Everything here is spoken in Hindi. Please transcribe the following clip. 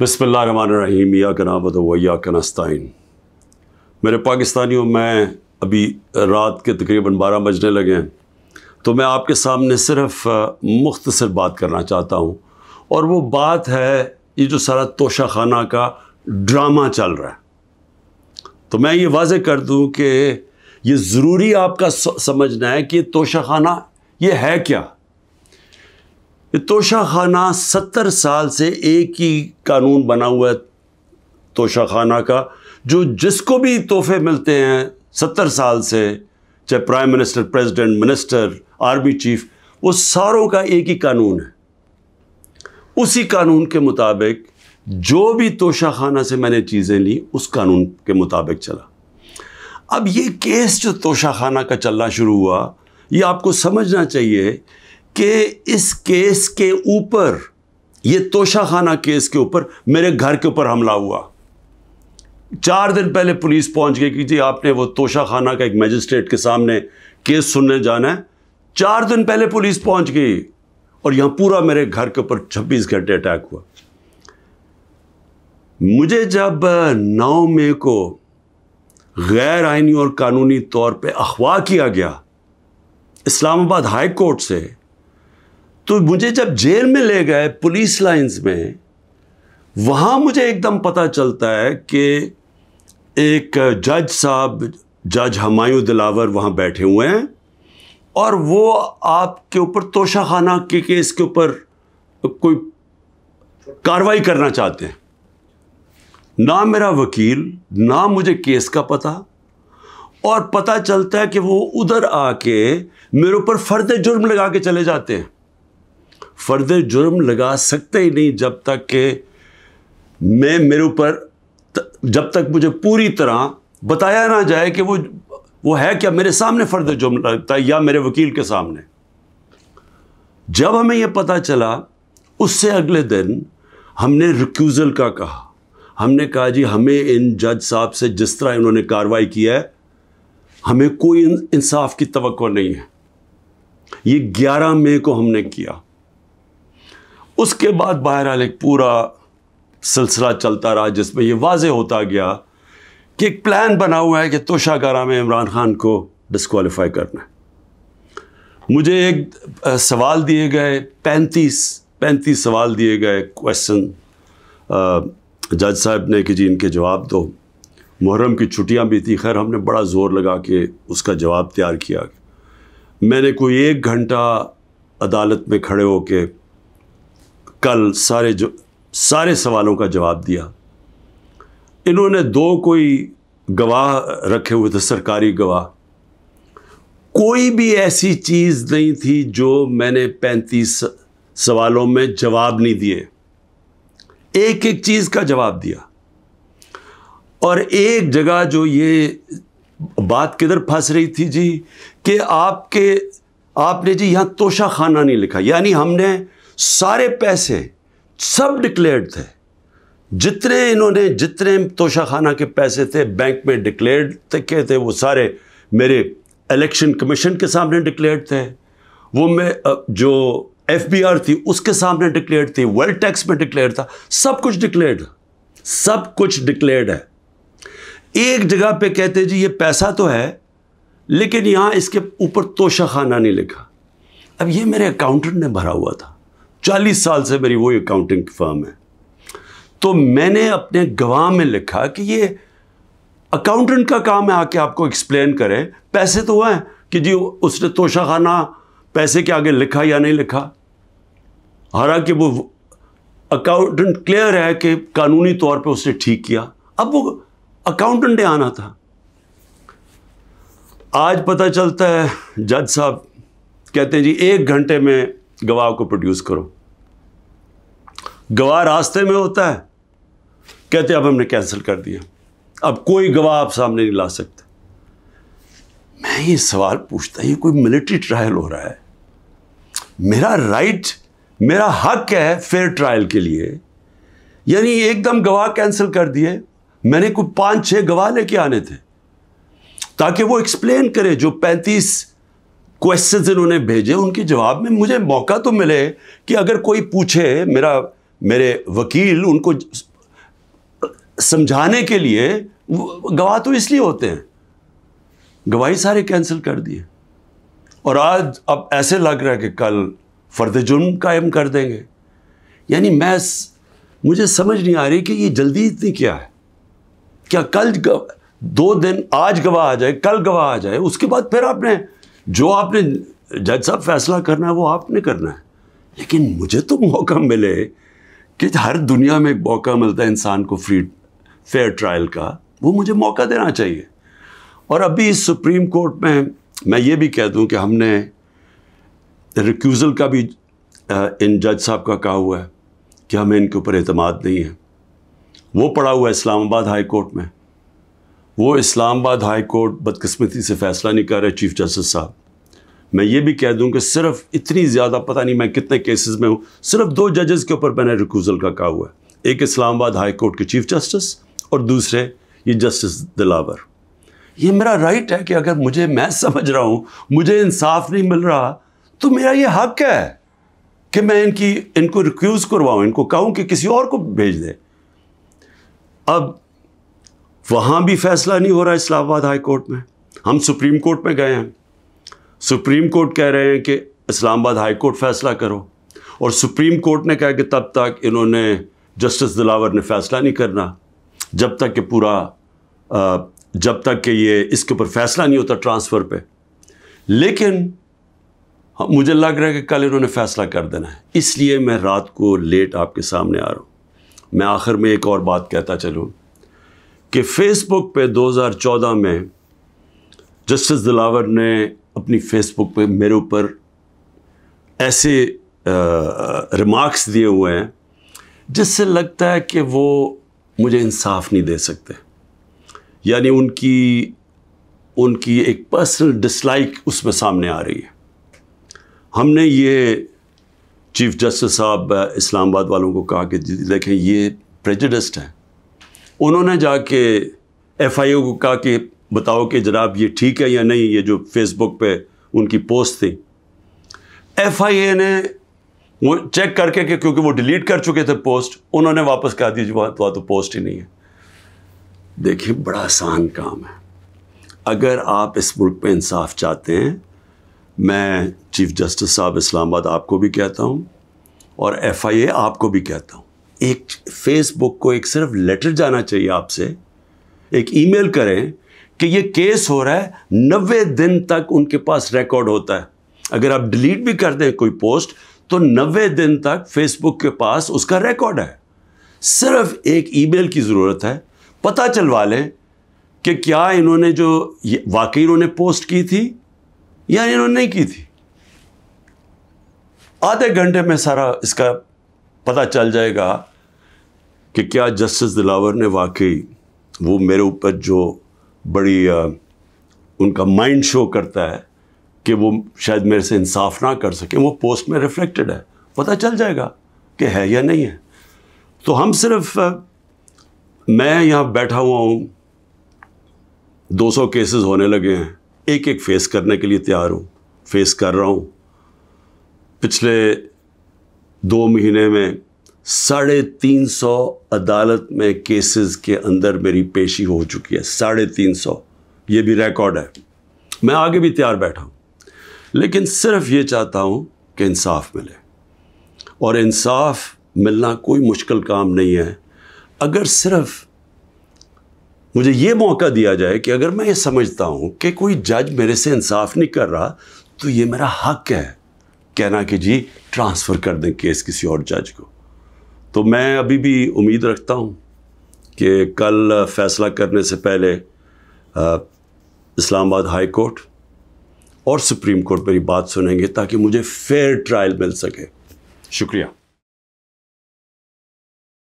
बसमीम या कनाबत वैया कनस्ताइन मेरे पाकिस्तानियों में अभी रात के तकरीबन बारह बजने लगे हैं तो मैं आपके सामने सिर्फ़ मुख्तसर बात करना चाहता हूँ और वो बात है ये जो सारा तोशा खाना का ड्रामा चल रहा है तो मैं ये वाज कर दूँ कि ये ज़रूरी आपका समझना है कि तोशा खाना ये है क्या तोशा खाना सत्तर साल से एक ही कानून बना हुआ है तोशा खाना का जो जिसको भी तोहफे मिलते हैं सत्तर साल से चाहे prime minister president minister army chief वो सारों का एक ही कानून है उसी कानून के मुताबिक जो भी तोशा खाना से मैंने चीज़ें ली उस कानून के मुताबिक चला अब ये केस जो तोशा खाना का चलना शुरू हुआ ये आपको समझना चाहिए कि इस केस के ऊपर ये तोशाखाना केस के ऊपर मेरे घर के ऊपर हमला हुआ चार दिन पहले पुलिस पहुंच गई कि जी आपने वो तोशाखाना का एक मजिस्ट्रेट के सामने केस सुनने जाना है चार दिन पहले पुलिस पहुंच गई और यहाँ पूरा मेरे घर के ऊपर 26 घंटे अटैक हुआ मुझे जब 9 मई को गैर आइनी और कानूनी तौर पे अखवा किया गया इस्लामाबाद हाई कोर्ट से तो मुझे जब जेल में ले गए पुलिस लाइंस में वहाँ मुझे एकदम पता चलता है कि एक जज साहब जज हमायूं दिलावर वहाँ बैठे हुए हैं और वो आपके ऊपर तोशाखाना के केस के ऊपर कोई कार्रवाई करना चाहते हैं ना मेरा वकील ना मुझे केस का पता और पता चलता है कि वो उधर आके मेरे ऊपर फर्द जुर्म लगा के चले जाते हैं फर्दर जुर्म लगा सकते ही नहीं जब तक के मैं मेरे ऊपर जब तक मुझे पूरी तरह बताया ना जाए कि वो वो है क्या मेरे सामने फर्द जुर्म लगता है या मेरे वकील के सामने जब हमें यह पता चला उससे अगले दिन हमने रिक्यूज़ल का कहा हमने कहा जी हमें इन जज साहब से जिस तरह इन्होंने कार्रवाई की है हमें कोई इंसाफ की तो नहीं है ये ग्यारह मई को हमने किया उसके बाद बहरहाल एक पूरा सिलसिला चलता रहा जिसमें यह वाज होता गया कि एक प्लान बना हुआ है कि तोशाकारा में इमरान खान को डिसकॉलीफाई करना है मुझे एक सवाल दिए गए पैंतीस पैंतीस सवाल दिए गए क्वेश्चन जज साहब ने कि जी इनके जवाब दो मुहर्रम की छुट्टियां भी थी खैर हमने बड़ा ज़ोर लगा के उसका जवाब तैयार किया मैंने कोई एक घंटा अदालत में खड़े होके कल सारे जो सारे सवालों का जवाब दिया इन्होंने दो कोई गवाह रखे हुए थे सरकारी गवाह कोई भी ऐसी चीज़ नहीं थी जो मैंने पैंतीस सवालों में जवाब नहीं दिए एक एक चीज़ का जवाब दिया और एक जगह जो ये बात किधर फंस रही थी जी कि आपके आपने जी यहाँ तोशा खाना नहीं लिखा यानी हमने सारे पैसे सब डिक्लेयर्ड थे जितने इन्होंने जितने तोशाखाना के पैसे थे बैंक में डिक्लेयर्ड के थे वो सारे मेरे इलेक्शन कमीशन के सामने डिक्लेयर्ड थे वो मैं जो एफ बी आर थी उसके सामने डिक्लेयर्ड थी वेल्थ टैक्स में डिक्लेयर था सब कुछ डिक्लेयर्ड सब कुछ डिक्लेयर्ड है एक जगह पे कहते जी ये पैसा तो है लेकिन यहाँ इसके ऊपर तोशा खाना नहीं लिखा अब ये मेरे अकाउंटेंट ने भरा हुआ था चालीस साल से मेरी वही अकाउंटिंग फर्म है तो मैंने अपने गवाह में लिखा कि ये अकाउंटेंट का काम है आके आपको एक्सप्लेन करें पैसे तो हैं कि जी उसने तोशा खाना पैसे के आगे लिखा या नहीं लिखा हालांकि वो अकाउंटेंट क्लियर है कि कानूनी तौर पे उसने ठीक किया अब वो अकाउंटेंट ने आना था आज पता चलता है जज साहब कहते हैं जी एक घंटे में गवाह को प्रोड्यूस करो गवाह रास्ते में होता है कहते अब हमने कैंसिल कर दिया अब कोई गवाह आप सामने नहीं ला सकते मैं ये सवाल पूछता ये कोई मिलिट्री ट्रायल हो रहा है मेरा राइट मेरा हक है फेयर ट्रायल के लिए यानी एकदम गवाह कैंसिल कर दिए मैंने कुछ पांच छह गवाह लेके आने थे ताकि वो एक्सप्लेन करे जो पैंतीस क्वेश्चन इन्होंने भेजे उनके जवाब में मुझे मौका तो मिले कि अगर कोई पूछे मेरा मेरे वकील उनको समझाने के लिए गवाह तो इसलिए होते हैं गवाही सारे कैंसिल कर दिए और आज अब ऐसे लग रहा है कि कल फर्द जुर्म कायम कर देंगे यानी मैं मुझे समझ नहीं आ रही कि ये जल्दी इतनी क्या है क्या कल गव... दो दिन आज गवाह आ जाए कल गवाह आ जाए उसके बाद फिर आपने जो आपने जज साहब फैसला करना है वो आपने करना है लेकिन मुझे तो मौका मिले कि हर दुनिया में एक मौका मिलता है इंसान को फ्री फेयर ट्रायल का वो मुझे मौका देना चाहिए और अभी इस सुप्रीम कोर्ट में मैं ये भी कह दूं कि हमने रिक्यूज़ल का भी इन जज साहब का कहा हुआ है कि हमें इनके ऊपर अतमाद नहीं है वो पड़ा हुआ है इस्लामाबाद हाई कोर्ट में वो इस्लामाबाद हाई कोर्ट बदकस्मती से फ़ैसला नहीं कर रहे चीफ जस्टिस साहब मैं ये भी कह दूं कि सिर्फ इतनी ज़्यादा पता नहीं मैं कितने केसेस में हूँ सिर्फ दो जजेस के ऊपर मैंने रिकूजल का कहा हुआ है एक इस्लामाबाद हाई कोर्ट के चीफ जस्टिस और दूसरे ये जस्टिस दिलावर ये मेरा राइट है कि अगर मुझे मैं समझ रहा हूँ मुझे इंसाफ नहीं मिल रहा तो मेरा ये हक है कि मैं इनकी इनको रिक्यूज़ करवाऊँ इनको कहूँ कि किसी और को भेज दें अब वहाँ भी फैसला नहीं हो रहा इस्लामाबाद हाई कोर्ट में हम सुप्रीम कोर्ट में गए हैं सुप्रीम कोर्ट कह रहे हैं कि इस्लामाबाद हाई कोर्ट फैसला करो और सुप्रीम कोर्ट ने कहा कि तब तक इन्होंने जस्टिस दिलावर ने फैसला नहीं करना जब तक कि पूरा जब तक कि ये इसके ऊपर फैसला नहीं होता ट्रांसफ़र पे लेकिन हाँ, मुझे लग रहा है कि कल इन्होंने फैसला कर देना है इसलिए मैं रात को लेट आपके सामने आ रहा हूँ मैं आखिर में एक और बात कहता चलूँ कि फेसबुक पे 2014 में जस्टिस दिलावर ने अपनी फेसबुक पे मेरे ऊपर ऐसे रिमार्क्स दिए हुए हैं जिससे लगता है कि वो मुझे इंसाफ नहीं दे सकते यानी उनकी उनकी एक पर्सनल डिसलाइक उसमें सामने आ रही है हमने ये चीफ जस्टिस साहब इस्लामाबाद वालों को कहा कि देखें ये प्रेजडिस्ट हैं उन्होंने जाके एफ आई ओ को कहा कि बताओ कि जनाब ये ठीक है या नहीं ये जो फेसबुक पे उनकी पोस्ट थी एफआईए ने वो चेक करके कि क्योंकि वो डिलीट कर चुके थे पोस्ट उन्होंने वापस कहा दी जी वहाँ तो, तो पोस्ट ही नहीं है देखिए बड़ा आसान काम है अगर आप इस मुल्क पर इंसाफ चाहते हैं मैं चीफ जस्टिस साहब इस्लामाबाद आपको भी कहता हूँ और एफआईए आपको भी कहता हूँ एक फेसबुक को एक सिर्फ लेटर जाना चाहिए आपसे एक ईमेल करें कि ये केस हो रहा है नबे दिन तक उनके पास रिकॉर्ड होता है अगर आप डिलीट भी कर दें कोई पोस्ट तो नबे दिन तक फेसबुक के पास उसका रिकॉर्ड है सिर्फ एक ईमेल की ज़रूरत है पता चलवा लें कि क्या इन्होंने जो वाकई इन्होंने पोस्ट की थी या इन्होंने नहीं की थी आधे घंटे में सारा इसका पता चल जाएगा कि क्या जस्टिस दिलावर ने वाकई वो मेरे ऊपर जो बड़ी आ, उनका माइंड शो करता है कि वो शायद मेरे से इंसाफ ना कर सके वो पोस्ट में रिफ्लेक्टेड है पता चल जाएगा कि है या नहीं है तो हम सिर्फ आ, मैं यहाँ बैठा हुआ हूँ 200 केसेस होने लगे हैं एक एक फेस करने के लिए तैयार हूँ फेस कर रहा हूँ पिछले दो महीने में साढ़े तीन सौ अदालत में केसेस के अंदर मेरी पेशी हो चुकी है साढ़े तीन सौ ये भी रिकॉर्ड है मैं आगे भी तैयार बैठा हूँ लेकिन सिर्फ ये चाहता हूँ कि इंसाफ मिले और इंसाफ मिलना कोई मुश्किल काम नहीं है अगर सिर्फ मुझे ये मौका दिया जाए कि अगर मैं ये समझता हूँ कि कोई जज मेरे से इंसाफ नहीं कर रहा तो ये मेरा हक है कहना कि जी ट्रांसफ़र कर दें केस किसी और जज को तो मैं अभी भी उम्मीद रखता हूँ कि कल फैसला करने से पहले इस्लामाबाद हाई कोर्ट और सुप्रीम कोर्ट मेरी बात सुनेंगे ताकि मुझे फेयर ट्रायल मिल सके शुक्रिया